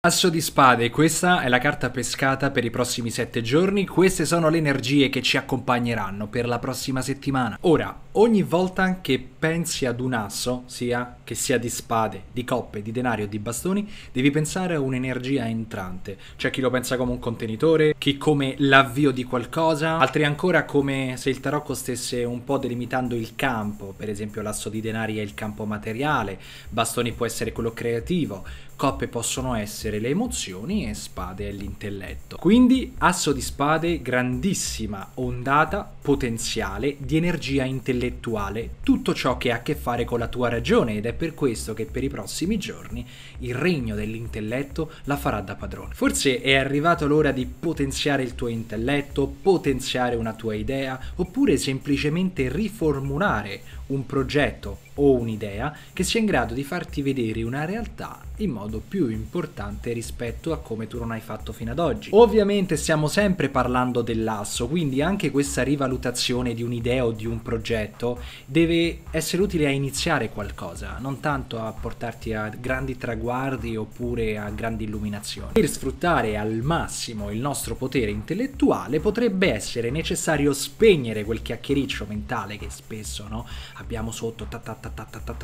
Asso di spade, questa è la carta pescata per i prossimi 7 giorni, queste sono le energie che ci accompagneranno per la prossima settimana. Ora, ogni volta che pensi ad un asso, sia che sia di spade, di coppe, di denari o di bastoni, devi pensare a un'energia entrante. C'è chi lo pensa come un contenitore, chi come l'avvio di qualcosa, altri ancora come se il tarocco stesse un po' delimitando il campo, per esempio l'asso di denari è il campo materiale, bastoni può essere quello creativo, coppe possono essere le emozioni e spade è l'intelletto. Quindi asso di spade, grandissima ondata potenziale di energia intellettuale intellettuale tutto ciò che ha a che fare con la tua ragione ed è per questo che per i prossimi giorni il regno dell'intelletto la farà da padrone. Forse è arrivato l'ora di potenziare il tuo intelletto, potenziare una tua idea oppure semplicemente riformulare un progetto o un'idea che sia in grado di farti vedere una realtà in modo più importante rispetto a come tu non hai fatto fino ad oggi. Ovviamente stiamo sempre parlando dell'asso, quindi anche questa rivalutazione di un'idea o di un progetto deve essere utile a iniziare qualcosa, non tanto a portarti a grandi traguardi oppure a grandi illuminazioni. Per sfruttare al massimo il nostro potere intellettuale potrebbe essere necessario spegnere quel chiacchiericcio mentale che spesso no, abbiamo sotto ta ta ta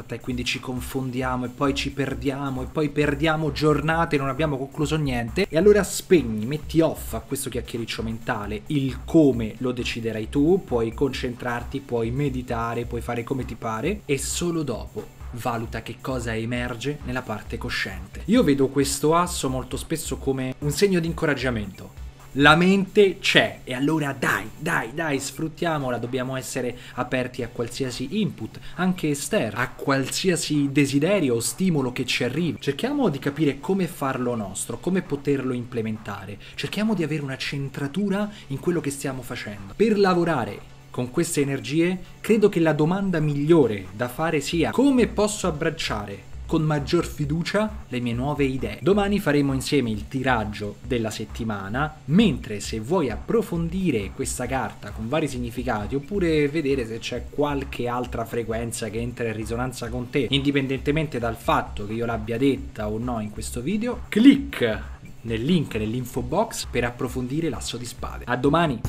e quindi ci confondiamo e poi ci perdiamo e poi perdiamo giornate, e non abbiamo concluso niente. E allora spegni, metti off a questo chiacchiericcio mentale, il come lo deciderai tu, puoi concentrarti, puoi meditare, puoi fare come ti pare e solo dopo valuta che cosa emerge nella parte cosciente. Io vedo questo asso molto spesso come un segno di incoraggiamento la mente c'è e allora dai, dai, dai, sfruttiamola, dobbiamo essere aperti a qualsiasi input, anche esterno, a qualsiasi desiderio o stimolo che ci arrivi. Cerchiamo di capire come farlo nostro, come poterlo implementare, cerchiamo di avere una centratura in quello che stiamo facendo. Per lavorare con queste energie, credo che la domanda migliore da fare sia come posso abbracciare con maggior fiducia le mie nuove idee. Domani faremo insieme il tiraggio della settimana, mentre se vuoi approfondire questa carta con vari significati oppure vedere se c'è qualche altra frequenza che entra in risonanza con te, indipendentemente dal fatto che io l'abbia detta o no in questo video, clic nel link nell'info box per approfondire l'asso di spade. A domani!